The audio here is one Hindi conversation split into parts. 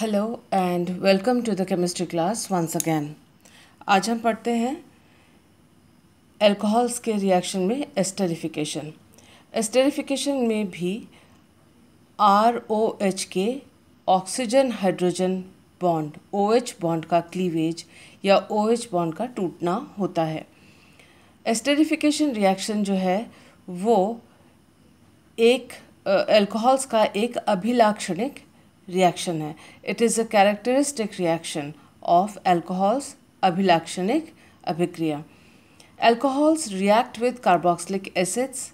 hello and welcome to the chemistry class once again आज हम पढ़ते हैं एल्कोहल्स के रिएक्शन में एस्टेरिफिकेशन एस्टेरिफिकेशन में भी आर ओ एच के oxygen hydrogen bond O H bond का क्लीवेज या ओ एच बॉन्ड का टूटना होता है एस्टेरिफिकेशन रिएक्शन जो है वो एक एल्कोहल्स का एक अभिलाक्षणिक रिएक्शन है it is a characteristic reaction of alcohols अभिलाक्षणिक अभिक्रिया alcohols react with carboxylic acids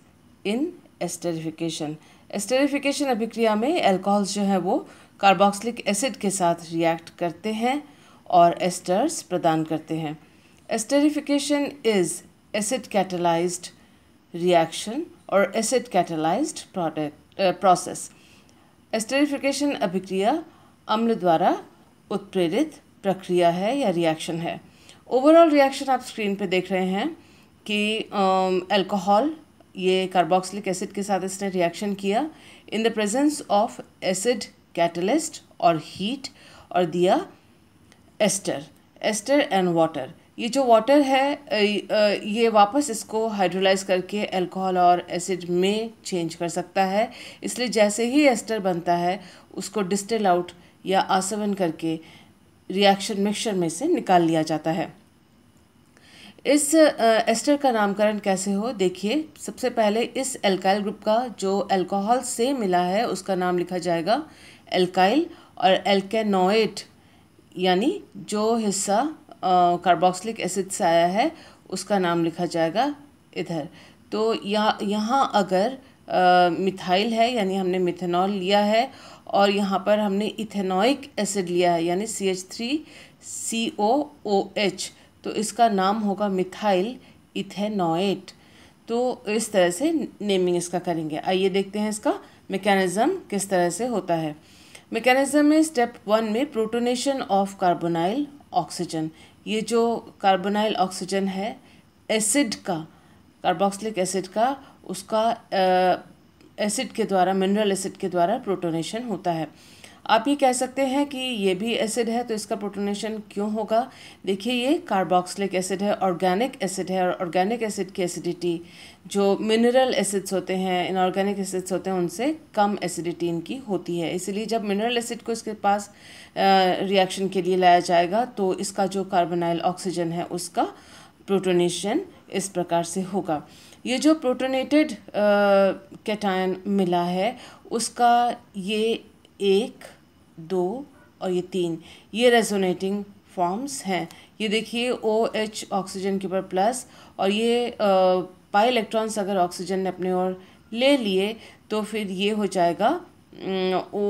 in esterification esterification अभिक्रिया में एल्कोहल्स जो हैं वो कार्बोक्सिलिक एसिड के साथ रिएक्ट करते हैं और एस्टर्स प्रदान करते हैं esterification is acid catalysed reaction और acid catalysed product process esterification अभिक्रिया अम्ल द्वारा उत्प्रेरित प्रक्रिया है या रिएक्शन है ओवरऑल रिएक्शन आप स्क्रीन पे देख रहे हैं कि अल्कोहल um, ये कार्बोक्सिलिक एसिड के साथ इसने रिएक्शन किया in the presence of acid catalyst और हीट और दिया एस्टर एस्टर एंड वाटर ये जो वाटर है ये वापस इसको हाइड्रोलाइज करके अल्कोहल और एसिड में चेंज कर सकता है इसलिए जैसे ही एस्टर बनता है उसको डिस्टिल आउट या आसवन करके रिएक्शन मिक्सचर में से निकाल लिया जाता है इस एस्टर का नामकरण कैसे हो देखिए सबसे पहले इस एल्काइल ग्रुप का जो अल्कोहल से मिला है उसका नाम लिखा जाएगा एल्काइल और एल्केनोइट यानी जो हिस्सा कार्बोक्सिलिक एसिड से आया है उसका नाम लिखा जाएगा इधर तो यहाँ यहाँ अगर मिथाइल है यानी हमने मिथेनॉल लिया है और यहाँ पर हमने इथेनॉइक एसिड लिया है यानी C H three C O O H तो इसका नाम होगा मिथाइल इथेनॉइट तो इस तरह से नेमिंग इसका करेंगे आइए देखते हैं इसका मेकेनिज़म किस तरह से होता है मेकेनिज़म में स्टेप वन में प्रोटोनेशन ऑफ कार्बोनाइल ऑक्सीजन ये जो कार्बोनाइल ऑक्सीजन है एसिड का कार्बोक्सिलिक एसिड का उसका एसिड के द्वारा मिनरल एसिड के द्वारा प्रोटोनेशन होता है आप ये कह सकते हैं कि ये भी एसिड है तो इसका प्रोटोनेशन क्यों होगा देखिए ये कार्बोक्सिलिक एसिड है ऑर्गेनिक एसिड है और ऑर्गेनिक एसिड की एसिडिटी जो मिनरल एसिड्स होते हैं इनऑर्गेनिक एसिड्स होते हैं उनसे कम एसिडिटी इनकी होती है इसीलिए जब मिनरल एसिड को इसके पास रिएक्शन के लिए लाया जाएगा तो इसका जो कार्बनाइल ऑक्सीजन है उसका प्रोटोनेशन इस प्रकार से होगा ये जो प्रोटोनेटेड कैटायन मिला है उसका ये एक दो और ये तीन ये रेजोनेटिंग फॉर्म्स हैं ये देखिए ओ एच ऑक्सीजन के ऊपर प्लस और ये पाई इलेक्ट्रॉन्स अगर ऑक्सीजन ने अपने और ले लिए तो फिर ये हो जाएगा ओ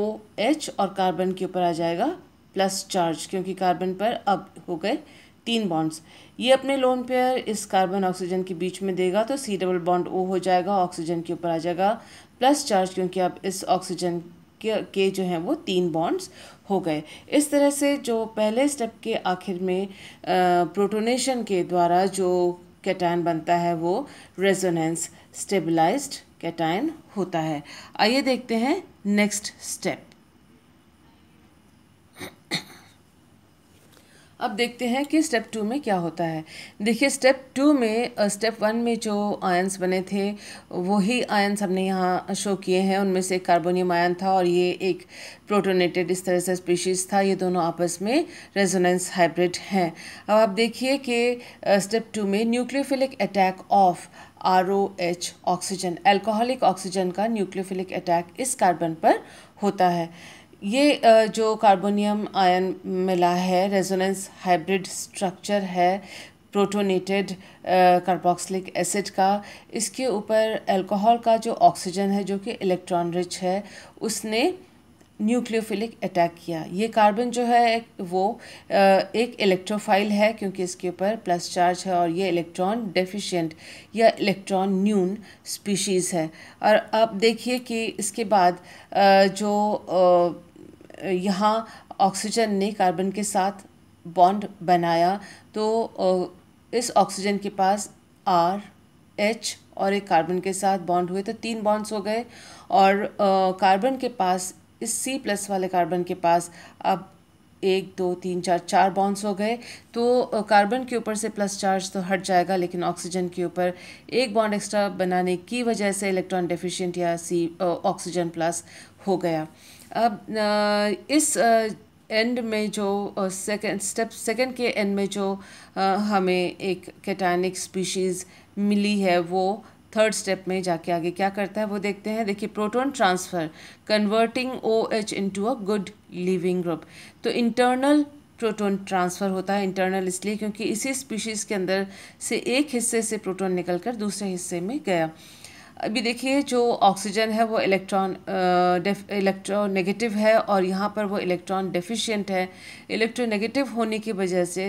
एच और कार्बन के ऊपर आ जाएगा प्लस चार्ज क्योंकि कार्बन पर अब हो गए तीन बॉन्ड्स ये अपने लोन पेयर इस कार्बन ऑक्सीजन के बीच में देगा तो सी डबल बॉन्ड ओ हो जाएगा ऑक्सीजन के ऊपर आ जाएगा प्लस चार्ज क्योंकि अब इस ऑक्सीजन के जो हैं वो तीन बॉन्ड्स हो गए इस तरह से जो पहले स्टेप के आखिर में प्रोटोनेशन के द्वारा जो कैटाइन बनता है वो रेजोनेंस स्टेबलाइज्ड कैटाइन होता है आइए देखते हैं नेक्स्ट स्टेप अब देखते हैं कि स्टेप टू में क्या होता है देखिए स्टेप टू में स्टेप वन में जो आयन्स बने थे वही आयन्स हमने यहाँ शो किए हैं उनमें से कार्बोनियम आयन था और ये एक प्रोटोनेटेड इस तरह से स्पीशीज़ था ये दोनों आपस में रेजोनेंस हाइब्रिड हैं अब आप देखिए कि स्टेप टू में nucleophilic attack of R O H oxygen alcoholic oxygen का न्यूक्लियोफिलिक अटैक इस कार्बन पर होता है ये जो कार्बोनियम आयन मिला है रेजोनेंस हाइब्रिड स्ट्रक्चर है प्रोटोनेटेड कार्बोक्सिलिक एसिड का इसके ऊपर अल्कोहल का जो ऑक्सीजन है जो कि इलेक्ट्रॉन रिच है उसने न्यूक्लियोफिलिक अटैक किया ये कार्बन जो है वो एक इलेक्ट्रोफाइल है क्योंकि इसके ऊपर प्लस चार्ज है और ये इलेक्ट्रॉन डेफिशिएंट या इलेक्ट्रॉन न्यून स्पीशीज़ है और अब देखिए कि इसके बाद जो यहाँ ऑक्सीजन ने कार्बन के साथ बॉन्ड बनाया तो इस ऑक्सीजन के पास आर एच और एक कार्बन के साथ बॉन्ड हुए तो तीन बॉन्ड्स हो गए और कार्बन के पास इस सी प्लस वाले कार्बन के पास अब एक दो तीन चार चार बॉन्ड्स हो गए तो कार्बन के ऊपर से प्लस चार्ज तो हट जाएगा लेकिन ऑक्सीजन के ऊपर एक बॉन्ड एक्स्ट्रा बनाने की वजह से इलेक्ट्रॉन डेफिशिएंट या सी ऑक्सीजन प्लस हो गया अब इस एंड में जो सेकंड स्टेप सेकंड के एंड में जो हमें एक कैटानिक स्पीशीज़ मिली है वो थर्ड स्टेप में जाके आगे क्या करता है वो देखते हैं देखिए proton transfer converting O H into a good leaving group तो इंटरनल प्रोटॉन ट्रांसफ़र होता है इंटरनल इसलिए क्योंकि इसी स्पीशीज़ के अंदर से एक हिस्से से प्रोटॉन निकलकर दूसरे हिस्से में गया अभी देखिए जो ऑक्सीजन है वो इलेक्ट्रॉन नेगेटिव है और यहाँ पर वो इलेक्ट्रॉन डेफिशिएंट है नेगेटिव होने की वजह से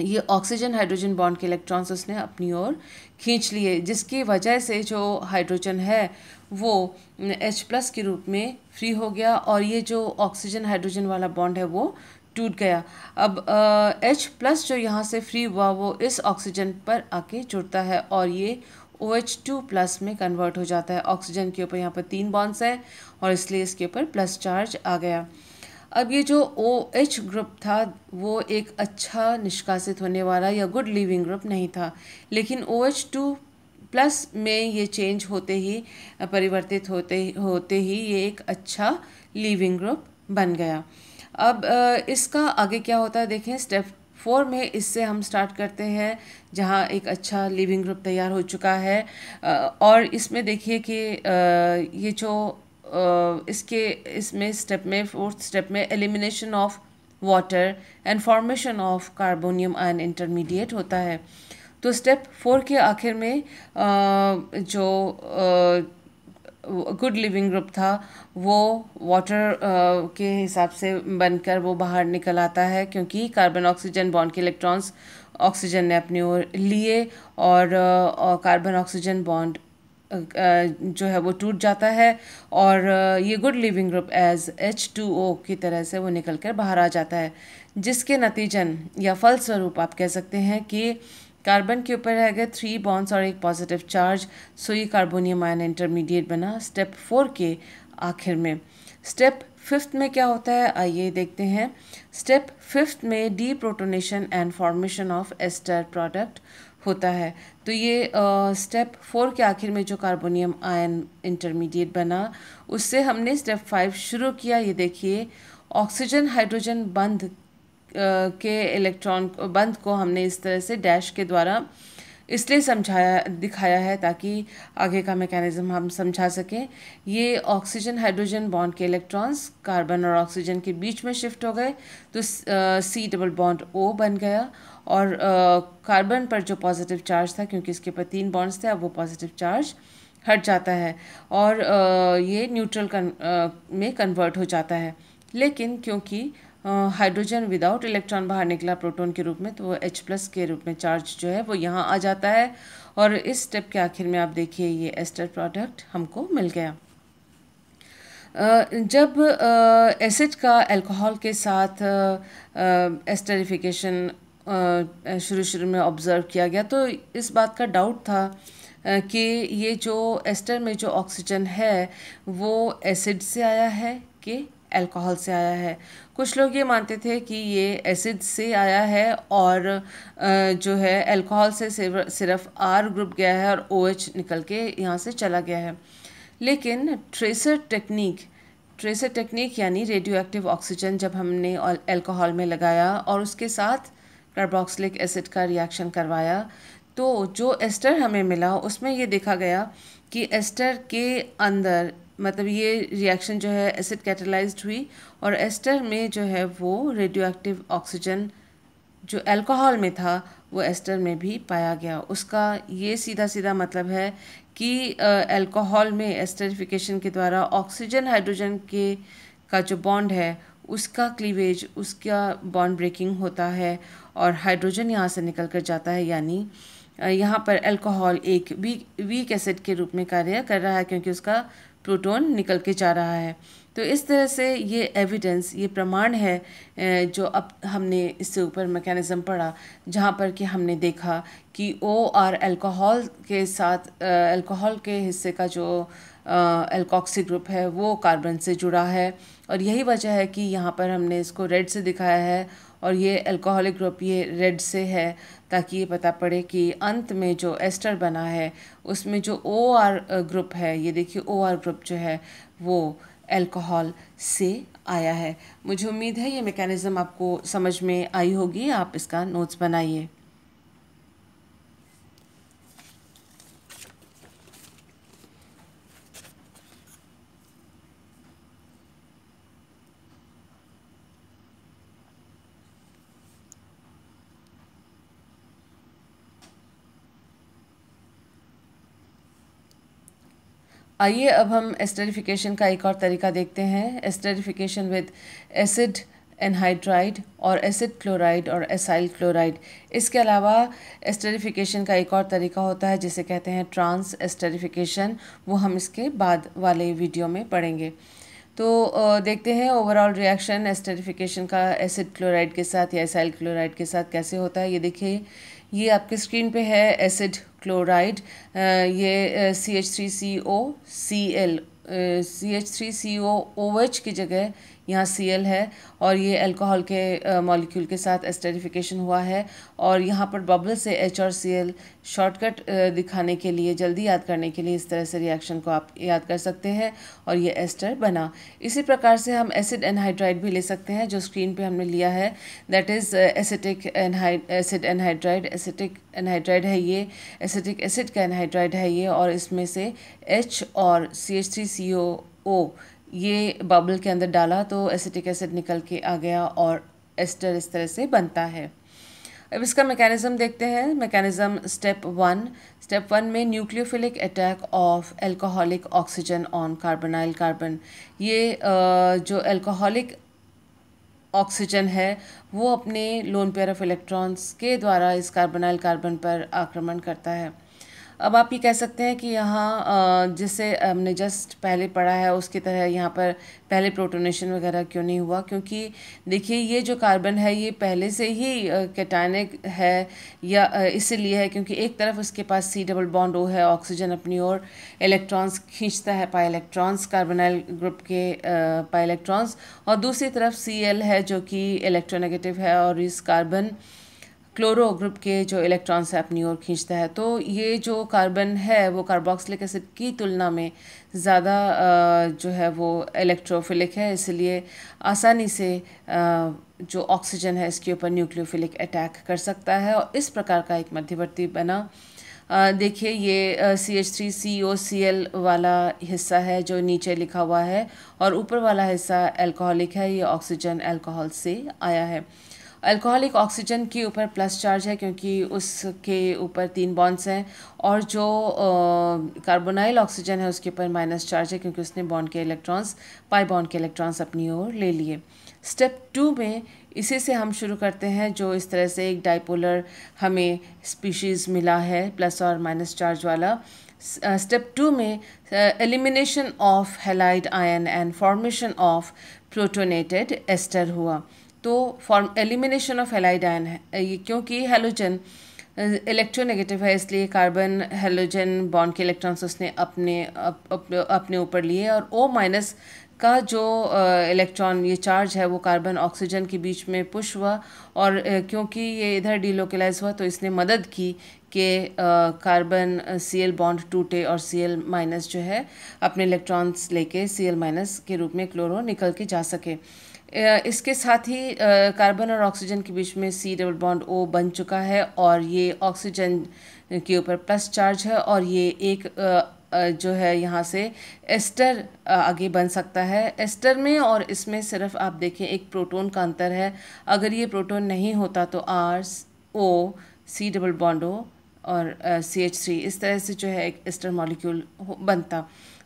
ये ऑक्सीजन हाइड्रोजन बॉन्ड के इलेक्ट्रॉन्स उसने अपनी ओर खींच लिए जिसकी वजह से जो हाइड्रोजन है वो एच प्लस के रूप में फ्री हो गया और ये जो ऑक्सीजन हाइड्रोजन वाला बॉन्ड है वो टूट गया अब एच प्लस जो यहाँ से फ्री हुआ वो इस ऑक्सीजन पर आके जुड़ता है और ये ओ एच टू प्लस में कन्वर्ट हो जाता है ऑक्सीजन के ऊपर यहाँ पर तीन बॉन्ड्स हैं और इसलिए इसके ऊपर प्लस चार्ज आ गया अब ये जो ओ एच ग्रुप था वो एक अच्छा निष्कासित होने वाला या गुड लिविंग ग्रुप नहीं था लेकिन ओ एच टू प्लस में ये चेंज होते ही परिवर्तित होते होते ही ये एक अच्छा लिविंग ग्रुप बन गया अब इसका आगे क्या होता है देखें स्टेप फोर में इससे हम स्टार्ट करते हैं जहाँ एक अच्छा लिविंग ग्रुप तैयार हो चुका है और इसमें देखिए कि ये जो इसके इसमें स्टेप में फोर्थ स्टेप में elimination of water and formation of carbonium ion intermediate होता है तो स्टेप फोर के आखिर में जो गुड लिविंग ग्रुप था वो वाटर uh, के हिसाब से बनकर वो बाहर निकल आता है क्योंकि कार्बन ऑक्सीजन बॉन्ड के इलेक्ट्रॉन्स ऑक्सीजन ने अपनी ओर लिए और, uh, और कार्बन ऑक्सीजन बॉन्ड जो है वो टूट जाता है और uh, ये good leaving group as H two O की तरह से वो निकल कर बाहर आ जाता है जिसके नतीजन या फलस्वरूप आप कह सकते हैं कि कार्बन के ऊपर रह गए थ्री बॉन्ड्स और एक पॉजिटिव चार्ज सो ये कार्बोनियम आयन इंटरमीडिएट बना स्टेप फोर के आखिर में स्टेप फिफ्थ में क्या होता है आइए देखते हैं स्टेप फिफ्थ में deprotonation and formation of ester product होता है तो ये स्टेप uh, फोर के आखिर में जो कार्बोनियम आयन इंटरमीडिएट बना उससे हमने स्टेप फाइव शुरू किया ये देखिए ऑक्सीजन हाइड्रोजन बंध के इलेक्ट्रॉन बंद को हमने इस तरह से डैश के द्वारा इसलिए समझाया दिखाया है ताकि आगे का मैकेनिज्म हम समझा सकें ये ऑक्सीजन हाइड्रोजन बॉन्ड के इलेक्ट्रॉन्स कार्बन और ऑक्सीजन के बीच में शिफ्ट हो गए तो सी डबल बॉन्ड ओ बन गया और कार्बन पर जो पॉजिटिव चार्ज था क्योंकि इसके ऊपर तीन बॉन्ड्स थे अब वो पॉजिटिव चार्ज हट जाता है और ये न्यूट्रल कन, में कन्वर्ट हो जाता है लेकिन क्योंकि हाइड्रोजन विदाउट इलेक्ट्रॉन बाहर निकला प्रोटॉन के रूप में तो वो एच प्लस के रूप में चार्ज जो है वो यहाँ आ जाता है और इस स्टेप के आखिर में आप देखिए ये एस्टर प्रोडक्ट हमको मिल गया जब एसिड का अल्कोहल के साथ एस्टरिफिकेशन शुरू शुरू में ऑब्ज़र्व किया गया तो इस बात का डाउट था कि ये जो एस्टर में जो ऑक्सीजन है वो एसिड से आया है कि अल्कोहल से आया है कुछ लोग ये मानते थे कि ये एसिड से आया है और जो है अल्कोहल से सिर्फ आर ग्रुप गया है और ओ OH निकल के यहाँ से चला गया है लेकिन ट्रेसर टेक्निक ट्रेसर टेक्निक यानी रेडियो एक्टिव ऑक्सीजन जब हमने अल्कोहल में लगाया और उसके साथ कार्बोक्सिलिक एसिड का रिएक्शन करवाया तो जो एस्टर हमें मिला उसमें ये देखा गया कि एस्टर के अंदर मतलब ये रिएक्शन जो है एसिड कैटलाइज्ड हुई और एस्टर में जो है वो रेडियो एक्टिव ऑक्सीजन जो अल्कोहल में था वो एस्टर में भी पाया गया उसका ये सीधा सीधा मतलब है कि अल्कोहल में एस्टरिफिकेशन के द्वारा ऑक्सीजन हाइड्रोजन के का जो बॉन्ड है उसका क्लीवेज उसका बॉन्ड ब्रेकिंग होता है और हाइड्रोजन यहाँ से निकल कर जाता है यानी यहाँ पर अल्कोहल एक वीक वीक एसिड के रूप में कार्य कर रहा है क्योंकि उसका प्रोटॉन निकल के जा रहा है तो इस तरह से ये एविडेंस ये प्रमाण है जो अब हमने इससे ऊपर मैकेनिज़्म पढ़ा जहाँ पर कि हमने देखा कि ओ आर एल्कोहल के साथ अल्कोहल के हिस्से का जो एल्कॉक्सी ग्रुप है वो कार्बन से जुड़ा है और यही वजह है कि यहाँ पर हमने इसको रेड से दिखाया है और ये अल्कोहलिक ग्रुप ये रेड से है ताकि ये पता पड़े कि अंत में जो एस्टर बना है उसमें जो ओ आर ग्रुप है ये देखिए ओ आर ग्रुप जो है वो अल्कोहल से आया है मुझे उम्मीद है ये मेकैनिज़्म आपको समझ में आई होगी आप इसका नोट्स बनाइए आइए अब हम एस्टेरिफिकेशन का एक और तरीका देखते हैं एस्टेरिफिकेशन विद एसिड एनहाइड्राइड और एसिड क्लोराइड और एसाइल क्लोराइड इसके अलावा एस्टेरिफिकेशन का एक और तरीका होता है जिसे कहते हैं ट्रांस एस्टेरिफिकेशन वो हम इसके बाद वाले वीडियो में पढ़ेंगे तो देखते हैं ओवरऑल रिएक्शन एस्टेरिफिकेशन का एसिड क्लोराइड के साथ या एसाइल क्लोराइड के साथ कैसे होता है ये देखिए ये आपके स्क्रीन पे है एसिड क्लोराइड uh, ये C H three C O C L C H three C O O H की जगह यहाँ सी है और ये अल्कोहल के मॉलिक्यूल के साथ एस्टेरिफिकेशन हुआ है और यहाँ पर बबल से एच और सी एल शॉर्टकट दिखाने के लिए जल्दी याद करने के लिए इस तरह से रिएक्शन को आप याद कर सकते हैं और ये एस्टर बना इसी प्रकार से हम एसिड एनहाइड्राइड भी ले सकते हैं जो स्क्रीन पे हमने लिया है that is acetic acid anhydride acetic anhydride है ये एसिटिक एसिड का एनहाइड्राइड है ये और इसमें से एच और C H three C O ओ ये बबल के अंदर डाला तो एसिटिक एसिड निकल के आ गया और एस्टर इस तरह से बनता है अब इसका मैकेनिज़्म देखते हैं mechanism step one step one में nucleophilic attack of alcoholic oxygen on carbonyl carbon ये जो एल्कोहलिक ऑक्सीजन है वो अपने लोन पेयर ऑफ इलेक्ट्रॉन्स के द्वारा इस कार्बनाइल कार्बन पर आक्रमण करता है अब आप ये कह सकते हैं कि यहाँ जिसे हमने जस्ट पहले पढ़ा है उसकी तरह यहाँ पर पहले प्रोटोनेशन वगैरह क्यों नहीं हुआ क्योंकि देखिए ये जो कार्बन है ये पहले से ही कैटानिक है या इसलिए है क्योंकि एक तरफ उसके पास सी डबल बॉन्ड ओ है ऑक्सीजन अपनी ओर इलेक्ट्रॉन्स खींचता है पाई इलेक्ट्रॉन्स कार्बनाइल ग्रुप के पाई इलेक्ट्रॉन्स और दूसरी तरफ सी है जो कि इलेक्ट्रोनेगेटिव है और इस कार्बन क्लोरो ग्रुप के जो इलेक्ट्रॉन्स है अपनी ओर खींचता है तो ये जो कार्बन है वो कार्बोक्सिलिक एसिड की तुलना में ज़्यादा जो है वो इलेक्ट्रोफिलिक है इसलिए आसानी से जो ऑक्सीजन है इसके ऊपर न्यूक्लियोफिलिक अटैक कर सकता है और इस प्रकार का एक मध्यवर्ती बना देखिए ये C H three C O C L वाला हिस्सा है जो नीचे लिखा हुआ है और ऊपर वाला हिस्सा अल्कोहलिक है ये ऑक्सीजन अल्कोहल से आया है अल्कोहलिक ऑक्सीजन के ऊपर प्लस चार्ज है क्योंकि उसके ऊपर तीन बॉन्ड्स हैं और जो कार्बोनाइल ऑक्सीजन है उसके ऊपर माइनस चार्ज है क्योंकि उसने बॉन्ड के इलेक्ट्रॉन्स पाई बॉन्ड के इलेक्ट्रॉन्स अपनी ओर ले लिए स्टेप टू में इसी से हम शुरू करते हैं जो इस तरह से एक डाइपोलर हमें स्पीशीज़ मिला है प्लस और माइनस चार्ज वाला स्टेप टू में elimination of halide ion and formation of protonated ester हुआ तो फॉर्म एलिमिनेशन ऑफ एलाइडाइन है ये क्योंकि हेलोजन इलेक्ट्रोनेगेटिव है इसलिए कार्बन हेलोजन बॉन्ड के इलेक्ट्रॉन्स उसने अपने अप, अप, अपने ऊपर लिए और ओ माइनस का जो इलेक्ट्रॉन ये चार्ज है वो कार्बन ऑक्सीजन के बीच में पुश हुआ और क्योंकि ये इधर डीलोकलाइज हुआ तो इसने मदद की कि कार्बन सी एल बॉन्ड टूटे और सी एल माइनस जो है अपने इलेक्ट्रॉन्स लेके सी एल माइनस के रूप में क्लोरो निकल के जा सके इसके साथ ही कार्बन और ऑक्सीजन के बीच में सी डबल बॉन्ड ओ बन चुका है और ये ऑक्सीजन के ऊपर प्लस चार्ज है और ये एक जो है यहाँ से एस्टर आगे बन सकता है एस्टर में और इसमें सिर्फ आप देखें एक प्रोटॉन का अंतर है अगर ये प्रोटॉन नहीं होता तो R O C double bond O और सी एच थ्री इस तरह से जो है एक एस्टर मॉलिक्यूल बनता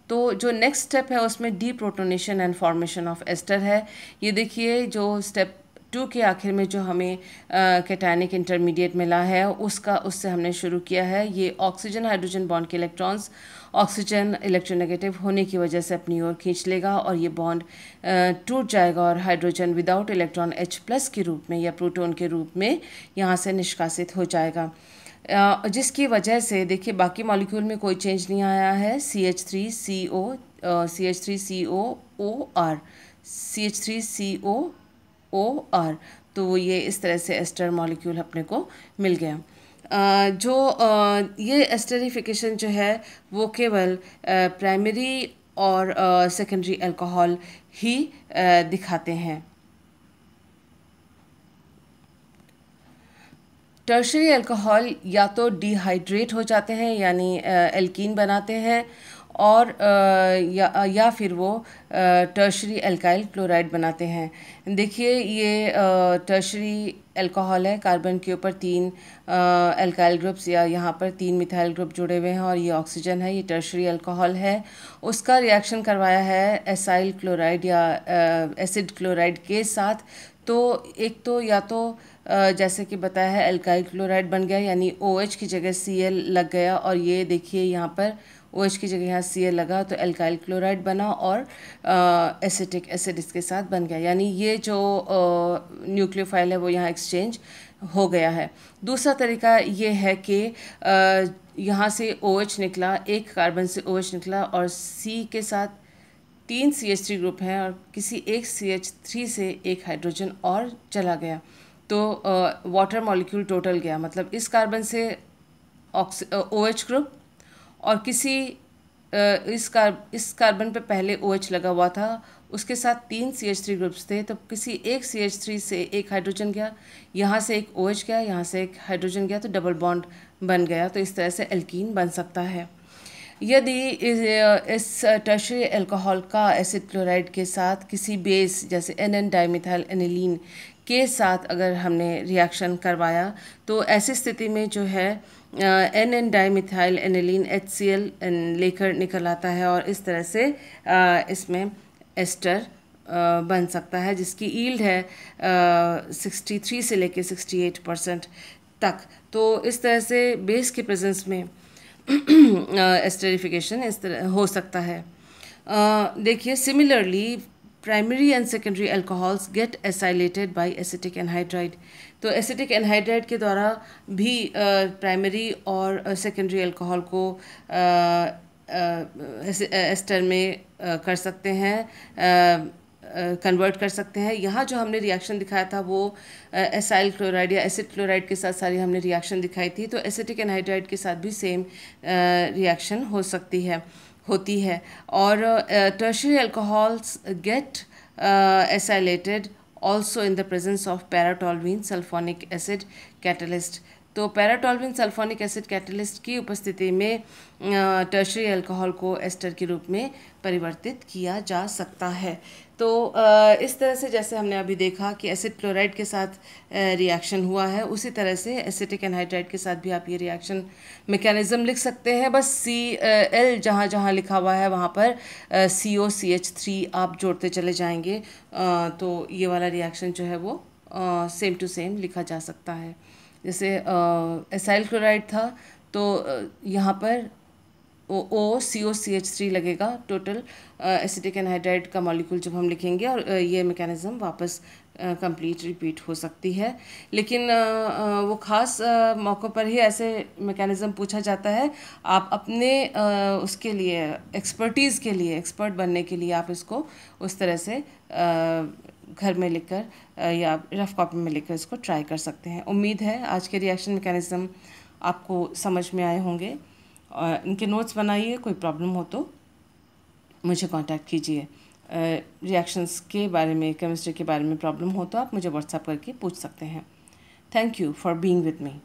तो जो नेक्स्ट स्टेप है उसमें deprotonation and formation of ester है ये देखिए जो स्टेप टू के आखिर में जो हमें कैटानिक इंटरमीडिएट मिला है उसका उससे हमने शुरू किया है ये ऑक्सीजन हाइड्रोजन बॉन्ड के इलेक्ट्रॉन्स ऑक्सीजन इलेक्ट्रोनेगेटिव होने की वजह से अपनी ओर खींच लेगा और ये बॉन्ड टूट जाएगा और hydrogen without electron H plus के रूप में या प्रोटोन के रूप में यहाँ से निष्कासित हो जाएगा जिसकी वजह से देखिए बाकी मॉलिक्यूल में कोई चेंज नहीं आया है C H three C O C H three C O O R C H three C O O R तो ये इस तरह से एस्टर मॉलिक्यूल अपने को मिल गया Uh, जो uh, ये एस्टरिफिकेशन जो है वो केवल प्राइमरी uh, और सेकेंडरी अल्कोहल ही दिखाते हैं टर्शरी अल्कोहल या तो डिहाइड्रेट हो जाते हैं यानी एल्कीन बनाते हैं और या या फिर वो टर्शरी एल्काइल क्लोराइड बनाते हैं देखिए ये टर्शरी अल्कोहल है कार्बन के ऊपर तीन अल्काइल ग्रुप्स या यहाँ पर तीन मिथाइल ग्रुप जुड़े हुए हैं और ये ऑक्सीजन है ये टर्शरी अल्कोहल है उसका रिएक्शन करवाया है एसाइल क्लोराइड या एसिड क्लोराइड के साथ तो एक तो या तो जैसे कि बताया है एल्काइल क्लोराइड बन गया यानी ओ OH की जगह सी एल लग गया और ये देखिए यहाँ पर ओ OH की जगह यहाँ सी एल लगा तो एल्काइल क्लोराइड बना और एसिटिक एसिड इसके साथ बन गया यानी ये जो न्यूक्लियोफाइल है वो यहाँ एक्सचेंज हो गया है दूसरा तरीका ये है कि यहाँ से ओ OH निकला एक कार्बन से ओ OH निकला और सी के साथ तीन सी एच थ्री ग्रुप हैं और किसी एक सी एच थ्री से एक हाइड्रोजन और चला गया तो वाटर मॉलिक्यूल टोटल गया मतलब इस कार्बन से ऑक्सी ओ एच ग्रुप और किसी इस कार इस कार्बन पे पहले ओ OH लगा हुआ था उसके साथ तीन सी एच थ्री ग्रुप्स थे तो किसी एक सी एच थ्री से एक हाइड्रोजन गया यहाँ से एक ओ OH गया यहाँ से एक हाइड्रोजन गया तो डबल बॉन्ड बन गया तो इस तरह से एल्कीन बन सकता है यदि इस टर्शरी अल्कोहल का एसिड क्लोराइड के साथ किसी बेस जैसे एन एन डाइमिथाइल एनिलीन के साथ अगर हमने रिएक्शन करवाया तो ऐसी स्थिति में जो है N N dimethyl aniline H C L लेकर निकल आता है और इस तरह से इसमें एस्टर बन सकता है जिसकी ईल्ड है सिक्सटी थ्री से लेकर सिक्सटी एट परसेंट तक तो इस तरह से बेस के प्रेजेंस में एस्टरिफिकेशन इस तरह हो सकता है देखिए similarly primary and secondary alcohols get acylated by acetic anhydride तो एसिटिक एनहाइड्राइड के द्वारा भी प्राइमरी और सेकेंडरी अल्कोहल को एस्टर में कर सकते हैं कन्वर्ट कर सकते हैं यहाँ जो हमने रिएक्शन दिखाया था वो एसाइल क्लोराइड या एसिड क्लोराइड के साथ सारी हमने रिएक्शन दिखाई थी तो एसिटिक एनहाइड्राइड के साथ भी सेम रिएक्शन हो सकती है होती है और tertiary alcohols get acylated also in the presence of paratoluene sulphonic acid catalyst तो पैराटोलविन सल्फोनिक एसिड कैटलिस्ट की उपस्थिति में टर्शरी अल्कोहल को एस्टर के रूप में परिवर्तित किया जा सकता है तो इस तरह से जैसे हमने अभी देखा कि एसिड क्लोराइड के साथ रिएक्शन हुआ है उसी तरह से एसिटिक एनहाइड्राइड के साथ भी आप ये रिएक्शन मैकेनिज़्म लिख सकते हैं बस सी एल जहाँ जहाँ लिखा हुआ है वहाँ पर सी ओ सी एच थ्री आप जोड़ते चले जाएंगे तो ये वाला रिएक्शन जो है वो सेम टू सेम लिखा जा सकता है जैसे एसाइल क्लोराइड था तो यहाँ पर O O C O C H three लगेगा टोटल एसिडिक एनहाइड्राइड का मॉलिक्यूल जब हम लिखेंगे और ये मैकेनिज़्म वापस कंप्लीट रिपीट हो सकती है लेकिन वो ख़ास मौक़ों पर ही ऐसे मैकेनिज़्म पूछा जाता है आप अपने उसके लिए एक्सपर्टीज़ के लिए एक्सपर्ट बनने के लिए आप इसको उस तरह से घर में लिखकर या रफ़ कॉपी में लिखकर इसको ट्राई कर सकते हैं उम्मीद है आज के रिएक्शन मेकेनिज़्म आपको समझ में आए होंगे और इनके नोट्स बनाइए कोई प्रॉब्लम हो तो मुझे कांटेक्ट कीजिए रिएक्शंस के बारे में केमिस्ट्री के बारे में प्रॉब्लम हो तो आप मुझे व्हाट्सअप करके पूछ सकते हैं thank you for being with me